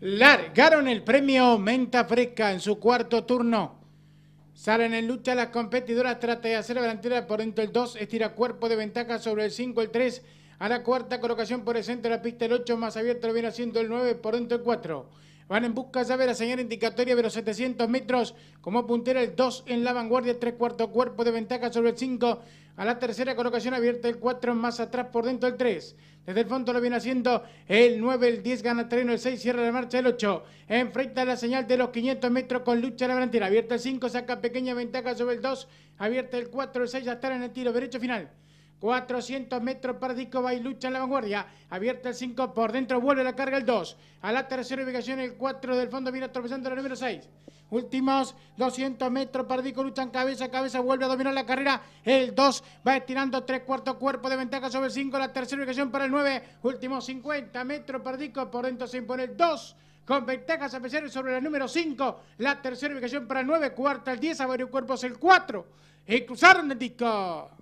largaron el premio Menta Fresca en su cuarto turno. Salen en lucha las competidoras, trata de hacer la delantera por dentro el 2, estira cuerpo de ventaja sobre el 5, el 3, a la cuarta colocación por el centro de la pista el 8, más abierto lo viene haciendo el 9, por dentro el 4. Van en busca ya de la señal indicatoria de los 700 metros. Como puntera el 2 en la vanguardia, el 3 cuarto cuerpo de ventaja sobre el 5. A la tercera colocación abierta el 4, más atrás por dentro del 3. Desde el fondo lo viene haciendo el 9, el 10 gana terreno, el 6 cierra la marcha el 8. Enfrenta la señal de los 500 metros con lucha la delantera. Abierta el 5, saca pequeña ventaja sobre el 2. Abierta el 4, el 6 ya estará en el tiro derecho final. 400 metros para Disco y lucha en la vanguardia. Abierta el 5 por dentro, vuelve la carga el 2. A la tercera ubicación el 4 del fondo viene atropellando la número 6. Últimos 200 metros para Disco luchan cabeza a cabeza, vuelve a dominar la carrera. El 2 va estirando tres cuartos cuerpo de ventaja sobre el 5. La tercera ubicación para el 9. Últimos 50 metros para Disco, por dentro se impone el 2 con ventajas especiales sobre la número 5. La tercera ubicación para el 9, cuarta el 10, a varios cuerpos el 4. Y cruzaron el disco.